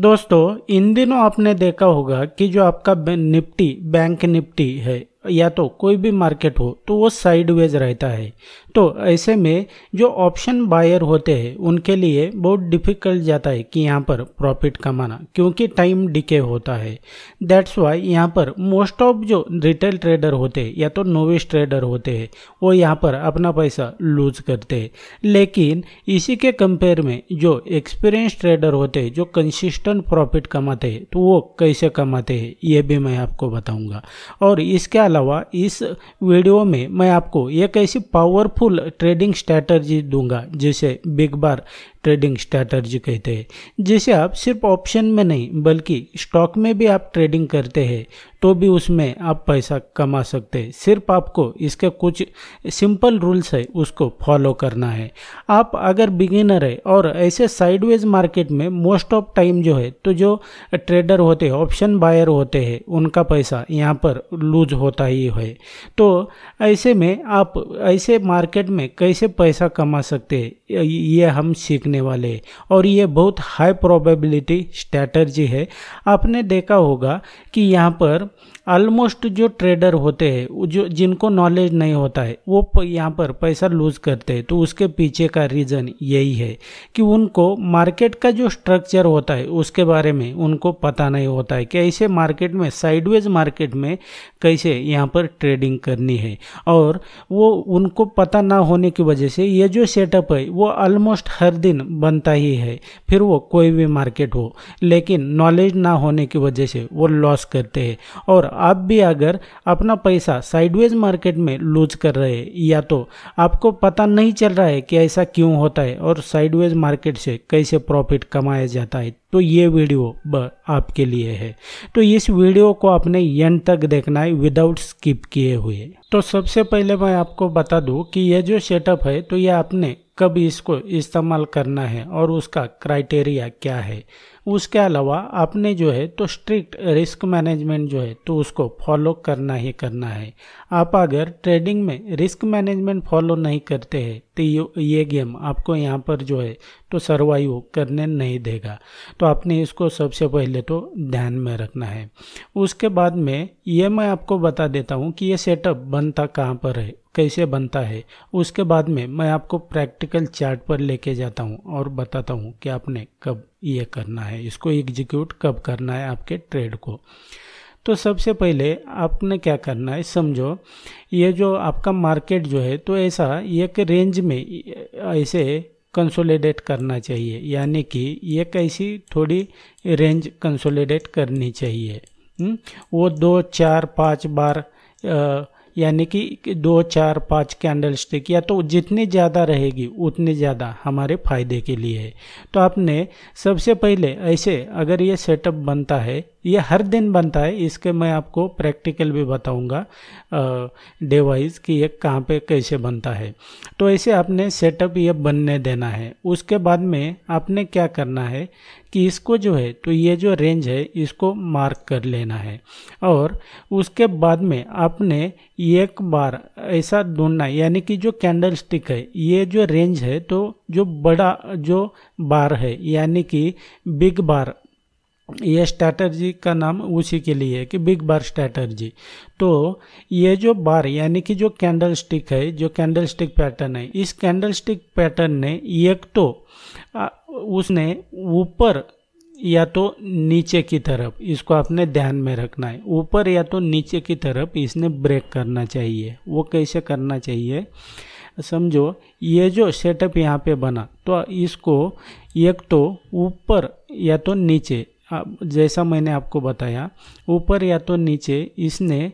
दोस्तों इन दिनों आपने देखा होगा कि जो आपका निफ्टी बैंक निफ्टी है या तो कोई भी मार्केट हो तो वो साइडवेज रहता है तो ऐसे में जो ऑप्शन बायर होते हैं उनके लिए बहुत डिफिकल्ट जाता है कि यहाँ पर प्रॉफिट कमाना क्योंकि टाइम डिके होता है दैट्स वाई यहाँ पर मोस्ट ऑफ जो रिटेल ट्रेडर होते हैं या तो नोविस ट्रेडर होते हैं वो यहाँ पर अपना पैसा लूज करते हैं लेकिन इसी के कंपेयर में जो एक्सपीरियंस ट्रेडर होते हैं जो कंसिस्टेंट प्रॉफिट कमाते हैं तो वो कैसे कमाते हैं ये भी मैं आपको बताऊँगा और इसके अलावा इस वीडियो में मैं आपको एक ऐसी पावरफुल ट्रेडिंग स्ट्रैटर्जी दूंगा जिसे बिग बार ट्रेडिंग स्ट्रैटर्जी कहते हैं जिसे आप सिर्फ ऑप्शन में नहीं बल्कि स्टॉक में भी आप ट्रेडिंग करते हैं तो भी उसमें आप पैसा कमा सकते हैं सिर्फ आपको इसके कुछ सिंपल रूल्स है उसको फॉलो करना है आप अगर बिगिनर है और ऐसे साइडवेज मार्केट में मोस्ट ऑफ टाइम जो है तो जो ट्रेडर होते हैं ऑप्शन बायर होते हैं उनका पैसा यहाँ पर लूज होता ही है तो ऐसे में आप ऐसे मार्केट में कैसे पैसा कमा सकते हैं ये हम सीखने देखने वाले और ये बहुत हाई प्रोबेबिलिटी स्ट्रैटर्जी है आपने देखा होगा कि यहाँ पर ऑलमोस्ट जो ट्रेडर होते हैं जो जिनको नॉलेज नहीं होता है वो यहाँ पर पैसा लूज करते हैं तो उसके पीछे का रीज़न यही है कि उनको मार्केट का जो स्ट्रक्चर होता है उसके बारे में उनको पता नहीं होता है कि ऐसे मार्केट में साइडवेज मार्केट में कैसे यहाँ पर ट्रेडिंग करनी है और वो उनको पता ना होने की वजह से ये जो सेटअप है वो ऑलमोस्ट हर दिन बनता ही है फिर वो कोई भी मार्केट हो लेकिन नॉलेज ना होने की वजह से वो लॉस करते हैं और आप भी अगर अपना पैसा साइडवेज मार्केट में लूज कर रहे हैं या तो आपको पता नहीं चल रहा है कि ऐसा क्यों होता है और साइडवेज मार्केट से कैसे प्रॉफिट कमाया जाता है तो ये वीडियो आपके लिए है तो इस वीडियो को आपने एंड तक देखना है विदाउट स्किप किए हुए तो सबसे पहले मैं आपको बता दूं कि यह जो सेटअप है तो यह आपने कब इसको इस्तेमाल करना है और उसका क्राइटेरिया क्या है उसके अलावा आपने जो है तो स्ट्रिक्ट रिस्क मैनेजमेंट जो है तो उसको फॉलो करना ही करना है आप अगर ट्रेडिंग में रिस्क मैनेजमेंट फॉलो नहीं करते हैं तो ये गेम आपको यहाँ पर जो है तो सर्वाइव करने नहीं देगा तो आपने इसको सबसे पहले तो ध्यान में रखना है उसके बाद में ये मैं आपको बता देता हूँ कि ये सेटअप बनता कहाँ पर है कैसे बनता है उसके बाद में मैं आपको प्रैक्टिकल चार्ट पर लेके जाता हूँ और बताता हूँ कि आपने कब ये करना है इसको एग्जीक्यूट कब करना है आपके ट्रेड को तो सबसे पहले आपने क्या करना है समझो ये जो आपका मार्केट जो है तो ऐसा एक रेंज में ऐसे कंसोलिडेट करना चाहिए यानी कि एक ऐसी थोड़ी रेंज कंसोलिडेट करनी चाहिए हुँ? हम्म, वो दो चार पाँच बार आ, यानी कि दो चार पाँच कैंडल स्टिक या तो जितनी ज़्यादा रहेगी उतनी ज़्यादा हमारे फायदे के लिए है तो आपने सबसे पहले ऐसे अगर ये सेटअप बनता है ये हर दिन बनता है इसके मैं आपको प्रैक्टिकल भी बताऊंगा डे वाइज कि ये कहाँ पे कैसे बनता है तो ऐसे आपने सेटअप ये बनने देना है उसके बाद में आपने क्या करना है कि इसको जो है तो ये जो रेंज है इसको मार्क कर लेना है और उसके बाद में आपने एक बार ऐसा ढूंढना यानी कि जो कैंडल स्टिक है ये जो रेंज है तो जो बड़ा जो बार है यानी कि बिग बार ये स्ट्रैटर्जी का नाम उसी के लिए है कि बिग बार स्ट्रैटर्जी तो ये जो बार यानी कि जो कैंडल स्टिक है जो कैंडल स्टिक पैटर्न है इस कैंडल स्टिक पैटर्न ने एक तो उसने ऊपर या तो नीचे की तरफ इसको आपने ध्यान में रखना है ऊपर या तो नीचे की तरफ इसने ब्रेक करना चाहिए वो कैसे करना चाहिए समझो ये जो सेटअप यहाँ पे बना तो इसको एक तो ऊपर या तो नीचे जैसा मैंने आपको बताया ऊपर या तो नीचे इसने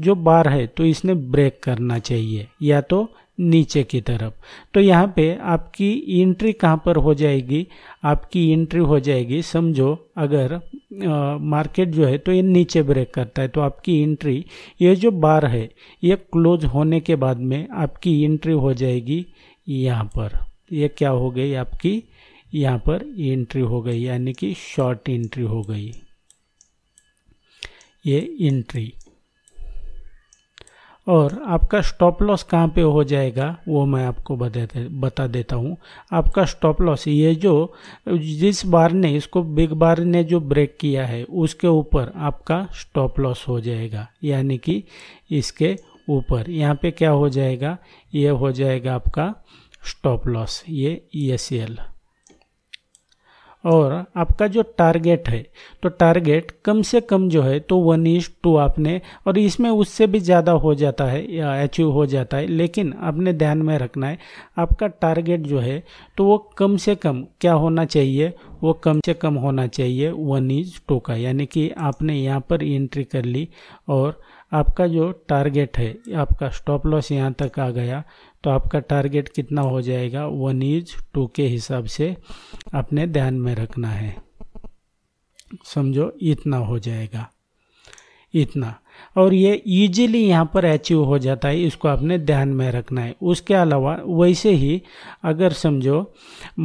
जो बार है तो इसने ब्रेक करना चाहिए या तो नीचे की तरफ तो यहाँ पे आपकी एंट्री कहाँ पर हो जाएगी आपकी एंट्री हो जाएगी समझो अगर मार्केट जो है तो ये नीचे ब्रेक करता है तो आपकी एंट्री ये जो बार है ये क्लोज होने के बाद में आपकी एंट्री हो जाएगी यहाँ पर ये क्या हो गई आपकी यहाँ पर एंट्री हो गई यानी कि शॉर्ट एंट्री हो गई ये एंट्री और आपका स्टॉप लॉस कहाँ पे हो जाएगा वो मैं आपको बता देता हूँ आपका स्टॉप लॉस ये जो जिस बार ने इसको बिग बार ने जो ब्रेक किया है उसके ऊपर आपका स्टॉप लॉस हो जाएगा यानी कि इसके ऊपर यहाँ पे क्या हो जाएगा ये हो जाएगा आपका स्टॉप लॉस ये ई एस एल और आपका जो टारगेट है तो टारगेट कम से कम जो है तो वन इज टू आपने और इसमें उससे भी ज़्यादा हो जाता है या अचीव हो जाता है लेकिन आपने ध्यान में रखना है आपका टारगेट जो है तो वो कम से कम क्या होना चाहिए वो कम से कम होना चाहिए वन इज टू का यानी कि आपने यहाँ पर एंट्री कर ली और आपका जो टारगेट है आपका स्टॉप लॉस यहाँ तक आ गया तो आपका टारगेट कितना हो जाएगा वन इज टू के हिसाब से आपने ध्यान में रखना है समझो इतना हो जाएगा इतना और ये इजीली यहाँ पर अचीव हो जाता है इसको आपने ध्यान में रखना है उसके अलावा वैसे ही अगर समझो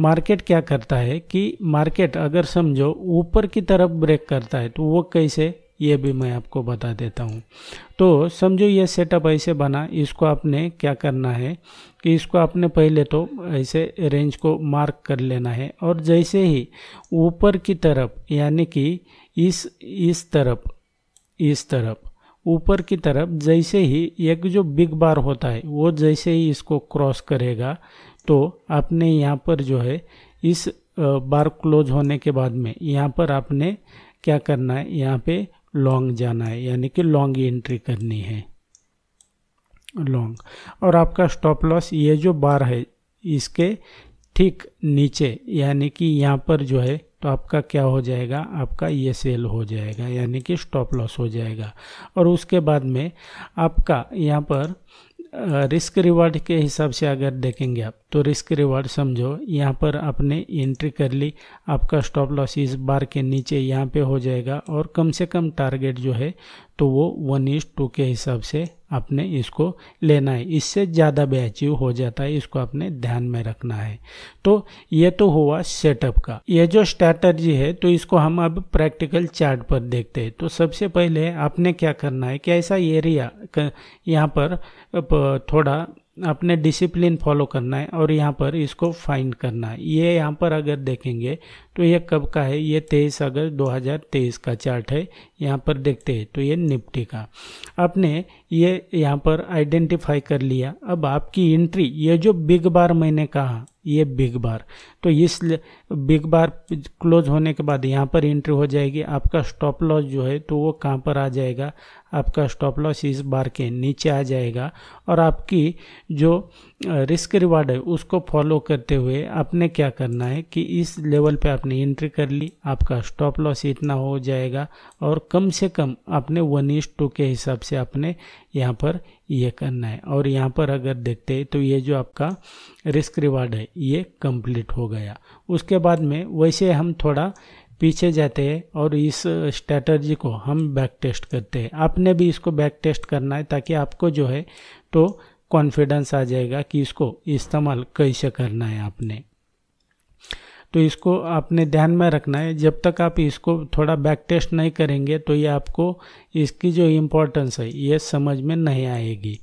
मार्केट क्या करता है कि मार्केट अगर समझो ऊपर की तरफ ब्रेक करता है तो वो कैसे ये भी मैं आपको बता देता हूँ तो समझो ये सेटअप ऐसे बना इसको आपने क्या करना है कि इसको आपने पहले तो ऐसे रेंज को मार्क कर लेना है और जैसे ही ऊपर की तरफ यानी कि इस इस तरफ इस तरफ ऊपर की तरफ जैसे ही एक जो बिग बार होता है वो जैसे ही इसको क्रॉस करेगा तो आपने यहाँ पर जो है इस बार क्लोज होने के बाद में यहाँ पर आपने क्या करना है यहाँ पे लॉन्ग जाना है यानी कि लॉन्ग एंट्री करनी है लॉन्ग और आपका स्टॉप लॉस ये जो बार है इसके ठीक नीचे यानी कि यहाँ पर जो है तो आपका क्या हो जाएगा आपका ये सेल हो जाएगा यानी कि स्टॉप लॉस हो जाएगा और उसके बाद में आपका यहाँ पर रिस्क रिवार्ड के हिसाब से अगर देखेंगे आप तो रिस्क रिवार्ड समझो यहाँ पर आपने एंट्री कर ली आपका स्टॉप लॉस इस बार के नीचे यहाँ पे हो जाएगा और कम से कम टारगेट जो है तो वो वन इज टू के हिसाब से आपने इसको लेना है इससे ज़्यादा भी अचीव हो जाता है इसको आपने ध्यान में रखना है तो ये तो हुआ सेटअप का ये जो स्ट्रैटर्जी है तो इसको हम अब प्रैक्टिकल चार्ट पर देखते हैं तो सबसे पहले आपने क्या करना है कि ऐसा एरिया यहाँ पर थोड़ा अपने डिसिप्लिन फॉलो करना है और यहाँ पर इसको फाइंड करना है ये यहाँ पर अगर देखेंगे तो ये कब का है ये 23 अगस्त 2023 का चार्ट है यहाँ पर देखते हैं तो ये निफ्टी का आपने ये यहाँ पर आइडेंटिफाई कर लिया अब आपकी एंट्री ये जो बिग बार मैंने कहा ये बिग बार तो इस बिग बार क्लोज होने के बाद यहाँ पर एंट्री हो जाएगी आपका स्टॉप लॉस जो है तो वो कहाँ पर आ जाएगा आपका स्टॉप लॉस इस बार के नीचे आ जाएगा और आपकी जो रिस्क रिवार्ड है उसको फॉलो करते हुए आपने क्या करना है कि इस लेवल पे आपने एंट्री कर ली आपका स्टॉप लॉस इतना हो जाएगा और कम से कम आपने वन ईस्ट टू के हिसाब से आपने यहाँ पर ये करना है और यहाँ पर अगर देखते हैं तो ये जो आपका रिस्क रिवार्ड है ये कंप्लीट हो गया उसके बाद में वैसे हम थोड़ा पीछे जाते हैं और इस स्ट्रैटर्जी को हम बैक टेस्ट करते हैं आपने भी इसको बैक टेस्ट करना है ताकि आपको जो है तो कॉन्फिडेंस आ जाएगा कि इसको इस्तेमाल कैसे करना है आपने तो इसको आपने ध्यान में रखना है जब तक आप इसको थोड़ा बैक टेस्ट नहीं करेंगे तो ये आपको इसकी जो इम्पोर्टेंस है ये समझ में नहीं आएगी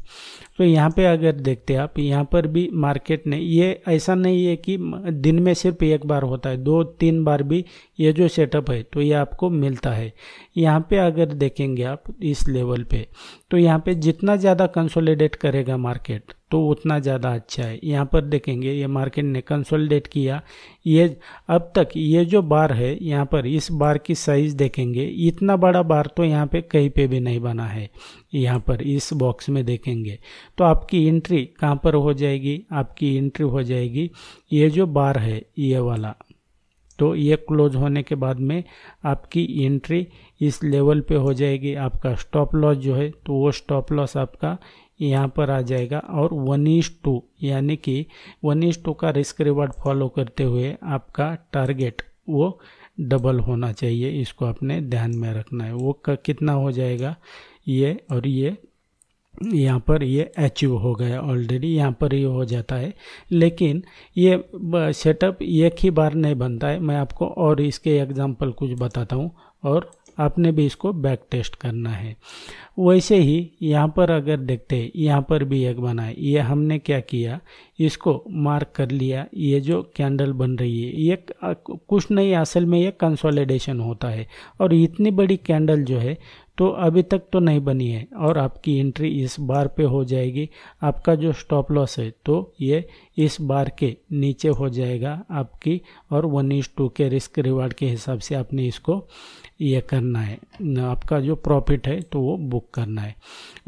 तो यहाँ पे अगर देखते हैं आप यहाँ पर भी मार्केट ने ये ऐसा नहीं है कि दिन में सिर्फ एक बार होता है दो तीन बार भी ये जो सेटअप है तो ये आपको मिलता है यहाँ पे अगर देखेंगे आप इस लेवल पे तो यहाँ पे जितना ज़्यादा कंसोलिडेट करेगा मार्केट तो उतना ज़्यादा अच्छा है यहाँ पर देखेंगे ये मार्केट ने कंसोलिडेट किया ये अब तक ये जो बार है यहाँ पर इस बार की साइज़ देखेंगे इतना बड़ा बार तो यहाँ पर कहीं पे भी नहीं बना है यहाँ पर इस बॉक्स में देखेंगे तो आपकी एंट्री कहाँ पर हो जाएगी आपकी एंट्री हो जाएगी ये जो बार है ये वाला तो ये क्लोज होने के बाद में आपकी एंट्री इस लेवल पे हो जाएगी आपका स्टॉप लॉस जो है तो वो स्टॉप लॉस आपका यहाँ पर आ जाएगा और वन ईस टू यानी कि वन ईस टू का रिस्क रिवार्ड फॉलो करते हुए आपका टारगेट वो डबल होना चाहिए इसको अपने ध्यान में रखना है वो कितना हो जाएगा ये और ये यहाँ पर ये अचीव हो गया ऑलरेडी यहाँ पर ये हो जाता है लेकिन ये सेटअप एक ही बार नहीं बनता है मैं आपको और इसके एग्जांपल कुछ बताता हूँ और आपने भी इसको बैक टेस्ट करना है वैसे ही यहाँ पर अगर देखते हैं यहाँ पर भी एक बना है ये हमने क्या किया इसको मार्क कर लिया ये जो कैंडल बन रही है ये कुछ नहीं असल में ये कंसोलिडेशन होता है और इतनी बड़ी कैंडल जो है तो अभी तक तो नहीं बनी है और आपकी एंट्री इस बार पे हो जाएगी आपका जो स्टॉप लॉस है तो ये इस बार के नीचे हो जाएगा आपकी और वन इज टू के रिस्क रिवार्ड के हिसाब से आपने इसको ये करना है आपका जो प्रॉफिट है तो वो बुक करना है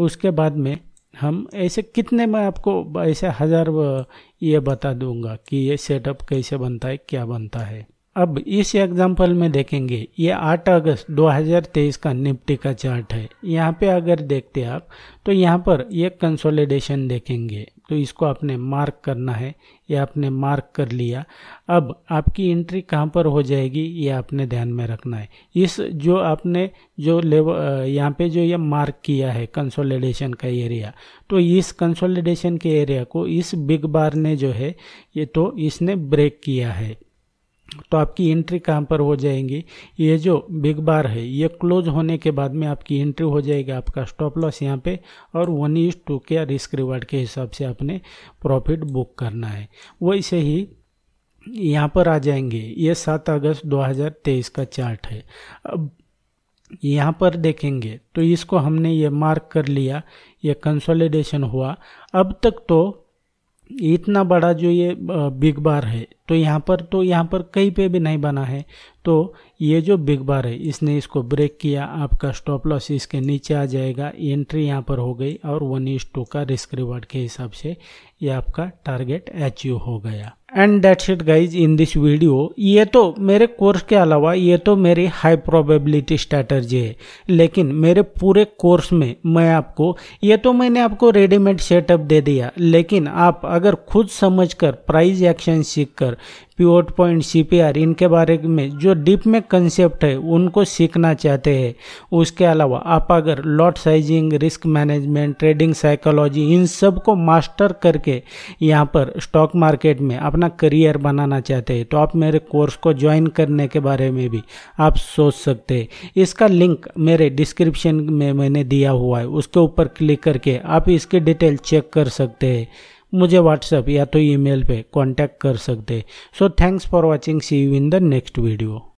उसके बाद में हम ऐसे कितने मैं आपको ऐसे हज़ार ये बता दूंगा कि ये सेटअप कैसे बनता है क्या बनता है अब इस एग्जाम्पल में देखेंगे ये 8 अगस्त 2023 का निफ्टी का चार्ट है यहाँ पे अगर देखते आप तो यहाँ पर एक कंसोलिडेशन देखेंगे तो इसको आपने मार्क करना है ये आपने मार्क कर लिया अब आपकी एंट्री कहाँ पर हो जाएगी ये आपने ध्यान में रखना है इस जो आपने जो लेवल यहाँ पे जो ये मार्क किया है कंसोलिडेशन का एरिया तो इस कंसोलिडेशन के एरिया को इस बिग बार ने जो है ये तो इसने ब्रेक किया है तो आपकी एंट्री कहाँ पर हो जाएंगी ये जो बिग बार है ये क्लोज होने के बाद में आपकी एंट्री हो जाएगी आपका स्टॉप लॉस यहाँ पे और वन इज टू के रिस्क रिवार्ड के हिसाब से आपने प्रॉफिट बुक करना है वैसे ही यहाँ पर आ जाएंगे ये सात अगस्त 2023 का चार्ट है अब यहाँ पर देखेंगे तो इसको हमने ये मार्क कर लिया ये कंसोलिडेशन हुआ अब तक तो इतना बड़ा जो ये बिग बार है तो यहाँ पर तो यहाँ पर कहीं पे भी नहीं बना है तो ये जो बिग बार है इसने इसको ब्रेक किया आपका स्टॉप लॉस इसके नीचे आ जाएगा एंट्री यहाँ पर हो गई और वन इज टू का रिस्क रिवार्ड के हिसाब से ये आपका टारगेट अचीव हो गया and that's it guys in this video ये तो मेरे कोर्स के अलावा ये तो मेरी हाई प्रोबेबिलिटी स्ट्रैटर्जी है लेकिन मेरे पूरे कोर्स में मैं आपको ये तो मैंने आपको रेडीमेड सेटअप दे दिया लेकिन आप अगर खुद समझकर प्राइस एक्शन सीख कर पिवोट पॉइंट सीपीआर इनके बारे में जो डीप में कंसेप्ट है उनको सीखना चाहते हैं उसके अलावा आप अगर lot sizing risk management trading psychology इन सब को मास्टर करके यहाँ पर स्टॉक मार्केट में अपना करियर बनाना चाहते हैं तो आप मेरे कोर्स को ज्वाइन करने के बारे में भी आप सोच सकते हैं इसका लिंक मेरे डिस्क्रिप्शन में मैंने दिया हुआ है उसके ऊपर क्लिक करके आप इसकी डिटेल चेक कर सकते हैं मुझे व्हाट्सएप या तो ईमेल पे कांटेक्ट कर सकते so thanks for watching see you in the next video